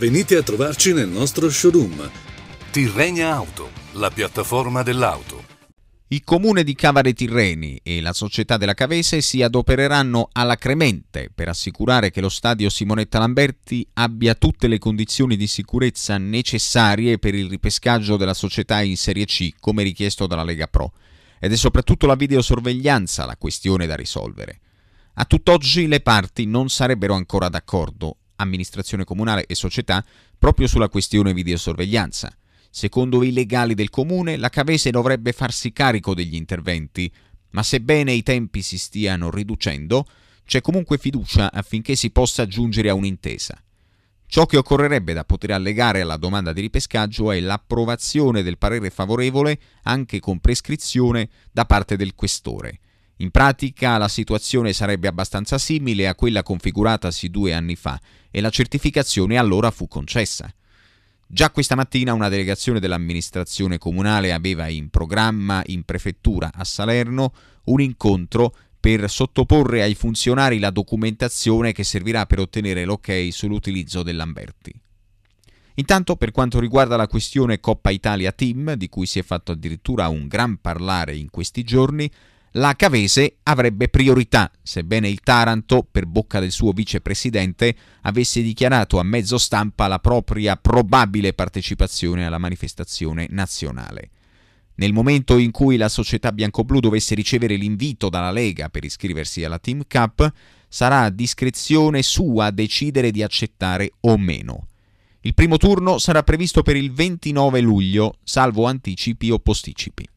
Venite a trovarci nel nostro showroom. Tirrenia Auto, la piattaforma dell'auto. Il comune di Cavare Tirreni e la società della Cavese si adopereranno alacremente per assicurare che lo stadio Simonetta Lamberti abbia tutte le condizioni di sicurezza necessarie per il ripescaggio della società in Serie C come richiesto dalla Lega Pro. Ed è soprattutto la videosorveglianza la questione da risolvere. A tutt'oggi le parti non sarebbero ancora d'accordo amministrazione comunale e società proprio sulla questione videosorveglianza. Secondo i legali del comune, la Cavese dovrebbe farsi carico degli interventi, ma sebbene i tempi si stiano riducendo, c'è comunque fiducia affinché si possa giungere a un'intesa. Ciò che occorrerebbe da poter allegare alla domanda di ripescaggio è l'approvazione del parere favorevole, anche con prescrizione, da parte del questore, in pratica la situazione sarebbe abbastanza simile a quella configuratasi due anni fa e la certificazione allora fu concessa. Già questa mattina una delegazione dell'amministrazione comunale aveva in programma in prefettura a Salerno un incontro per sottoporre ai funzionari la documentazione che servirà per ottenere l'ok sull'utilizzo dell'Amberti. Intanto, per quanto riguarda la questione Coppa Italia Team, di cui si è fatto addirittura un gran parlare in questi giorni, la Cavese avrebbe priorità, sebbene il Taranto, per bocca del suo vicepresidente, avesse dichiarato a mezzo stampa la propria probabile partecipazione alla manifestazione nazionale. Nel momento in cui la società bianco-blu dovesse ricevere l'invito dalla Lega per iscriversi alla Team Cup, sarà a discrezione sua decidere di accettare o meno. Il primo turno sarà previsto per il 29 luglio, salvo anticipi o posticipi.